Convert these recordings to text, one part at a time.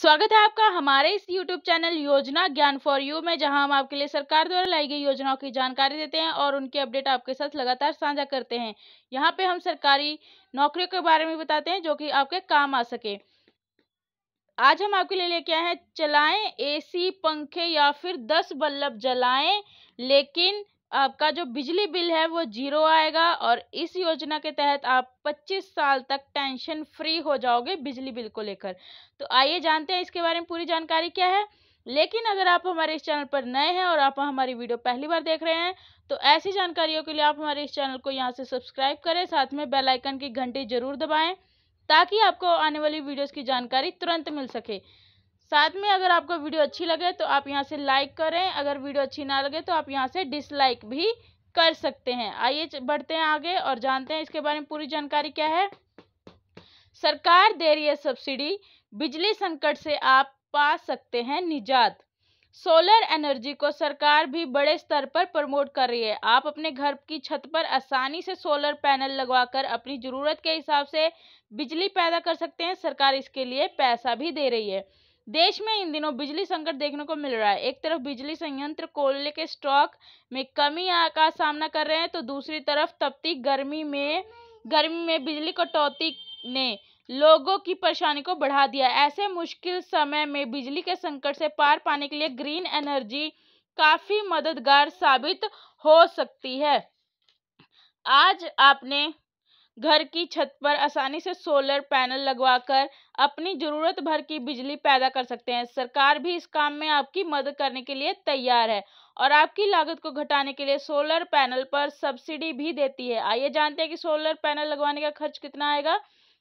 स्वागत है आपका हमारे इस YouTube चैनल योजना ज्ञान फॉर यू में जहां हम आपके लिए सरकार द्वारा लाई गई योजनाओं की जानकारी देते हैं और उनके अपडेट आपके साथ लगातार साझा करते हैं यहां पे हम सरकारी नौकरियों के बारे में बताते हैं जो कि आपके काम आ सके आज हम आपके लिए लेके आए हैं चलाएं एसी पंखे या फिर दस बल्लब जलाएं लेकिन आपका जो बिजली बिल है वो जीरो आएगा और इस योजना के तहत आप 25 साल तक टेंशन फ्री हो जाओगे बिजली बिल को लेकर तो आइए जानते हैं इसके बारे में पूरी जानकारी क्या है लेकिन अगर आप हमारे इस चैनल पर नए हैं और आप हमारी वीडियो पहली बार देख रहे हैं तो ऐसी जानकारियों के लिए आप हमारे इस चैनल को यहाँ से सब्सक्राइब करें साथ में बेल आइकन की घंटी जरूर दबाएं ताकि आपको आने वाली वीडियोस की जानकारी तुरंत मिल सके साथ में अगर आपको वीडियो अच्छी लगे तो आप यहाँ से लाइक करें अगर वीडियो अच्छी ना लगे तो आप यहाँ से डिसलाइक भी कर सकते हैं आइए बढ़ते हैं आगे और जानते हैं इसके बारे में पूरी जानकारी क्या है सरकार दे रही है सब्सिडी बिजली संकट से आप पा सकते हैं निजात सोलर एनर्जी को सरकार भी बड़े स्तर पर प्रमोट कर रही है आप अपने घर की छत पर आसानी से सोलर पैनल लगवाकर अपनी ज़रूरत के हिसाब से बिजली पैदा कर सकते हैं सरकार इसके लिए पैसा भी दे रही है देश में इन दिनों बिजली संकट देखने को मिल रहा है एक तरफ बिजली संयंत्र कोयले के स्टॉक में कमी का सामना कर रहे हैं तो दूसरी तरफ तपती गर्मी में गर्मी में बिजली कटौती ने लोगों की परेशानी को बढ़ा दिया ऐसे मुश्किल समय में बिजली के संकट से पार पाने के लिए ग्रीन एनर्जी काफ़ी मददगार साबित हो सकती है आज आपने घर की छत पर आसानी से सोलर पैनल लगवाकर अपनी ज़रूरत भर की बिजली पैदा कर सकते हैं सरकार भी इस काम में आपकी मदद करने के लिए तैयार है और आपकी लागत को घटाने के लिए सोलर पैनल पर सब्सिडी भी देती है आइए जानते हैं कि सोलर पैनल लगवाने का खर्च कितना आएगा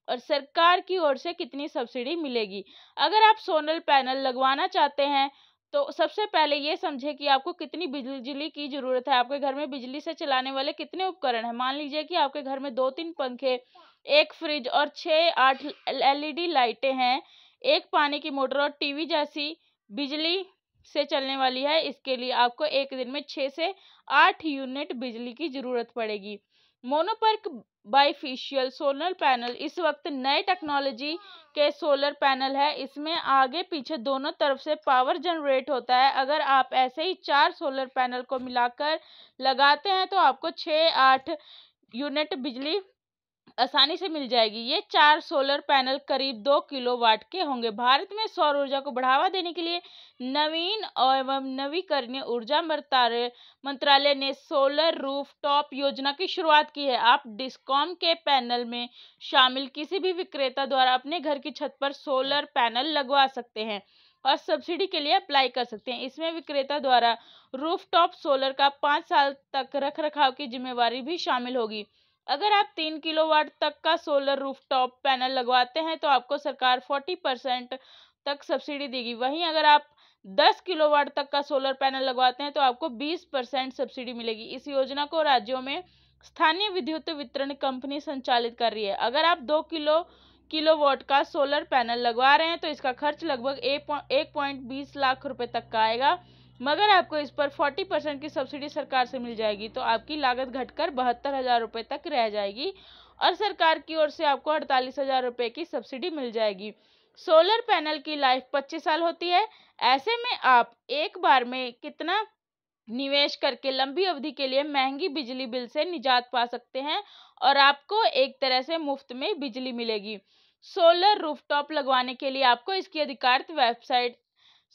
और सरकार की ओर से कितनी सब्सिडी मिलेगी अगर आप सोलर पैनल लगवाना चाहते हैं तो सबसे पहले ये समझे कि आपको कितनी बिजली की ज़रूरत है आपके घर में बिजली से चलाने वाले कितने उपकरण हैं मान लीजिए कि आपके घर में दो तीन पंखे एक फ्रिज और छः आठ एलईडी लाइटें हैं एक पानी की मोटर और टीवी जैसी बिजली से चलने वाली है इसके लिए आपको एक दिन में छः से आठ यूनिट बिजली की ज़रूरत पड़ेगी मोनोपर्क बाईफिशियल सोलर पैनल इस वक्त नए टेक्नोलॉजी के सोलर पैनल है इसमें आगे पीछे दोनों तरफ से पावर जनरेट होता है अगर आप ऐसे ही चार सोलर पैनल को मिलाकर लगाते हैं तो आपको छः आठ यूनिट बिजली आसानी से मिल जाएगी ये चार सोलर पैनल करीब दो किलो वाट के होंगे भारत में सौर ऊर्जा को बढ़ावा देने के लिए नवीन एवं नवीकरणीय ऊर्जा मंत्रालय ने सोलर रूफ टॉप योजना की शुरुआत की है आप डिस्कॉम के पैनल में शामिल किसी भी विक्रेता द्वारा अपने घर की छत पर सोलर पैनल लगवा सकते हैं और सब्सिडी के लिए अप्लाई कर सकते हैं इसमें विक्रेता द्वारा रूफ टॉप सोलर का पाँच साल तक रख रखाव की जिम्मेवारी भी शामिल होगी अगर आप तीन किलोवाट तक का सोलर रूफटॉप पैनल लगवाते हैं तो आपको सरकार फोर्टी परसेंट तक सब्सिडी देगी वहीं अगर आप दस किलोवाट तक का सोलर पैनल लगवाते हैं तो आपको बीस परसेंट सब्सिडी मिलेगी इस योजना को राज्यों में स्थानीय विद्युत वितरण कंपनी संचालित कर रही है अगर आप दो किलो किलोवाट का सोलर पैनल लगवा रहे हैं तो इसका खर्च लगभग एक पॉइंट बीस लाख रुपए तक का आएगा मगर आपको इस पर फोर्टी परसेंट की सब्सिडी सरकार से मिल जाएगी तो आपकी लागत घटकर बहत्तर हज़ार रुपये तक रह जाएगी और सरकार की ओर से आपको अड़तालीस हज़ार रुपये की सब्सिडी मिल जाएगी सोलर पैनल की लाइफ पच्चीस साल होती है ऐसे में आप एक बार में कितना निवेश करके लंबी अवधि के लिए महंगी बिजली बिल से निजात पा सकते हैं और आपको एक तरह से मुफ्त में बिजली मिलेगी सोलर रूफटॉप लगवाने के लिए आपको इसकी अधिकारित website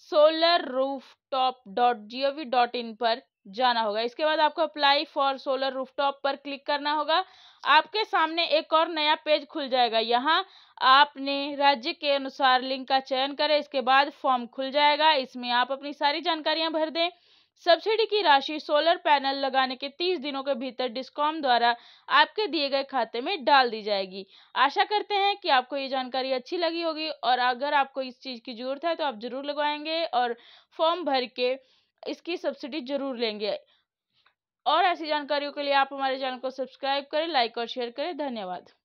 solar rooftop dot G O V dot in पर जाना होगा इसके बाद आपको अप्लाई फॉर सोलर रूफटॉप पर क्लिक करना होगा आपके सामने एक और नया पेज खुल जाएगा यहाँ आपने राज्य के अनुसार लिंक का चयन करें इसके बाद फॉर्म खुल जाएगा इसमें आप अपनी सारी जानकारियाँ भर दें सब्सिडी की राशि सोलर पैनल लगाने के तीस दिनों के भीतर डिस्कॉम द्वारा आपके दिए गए खाते में डाल दी जाएगी आशा करते हैं कि आपको ये जानकारी अच्छी लगी होगी और अगर आपको इस चीज़ की ज़रूरत है तो आप ज़रूर लगवाएंगे और फॉर्म भर के इसकी सब्सिडी ज़रूर लेंगे और ऐसी जानकारियों के लिए आप हमारे चैनल को सब्सक्राइब करें लाइक और शेयर करें धन्यवाद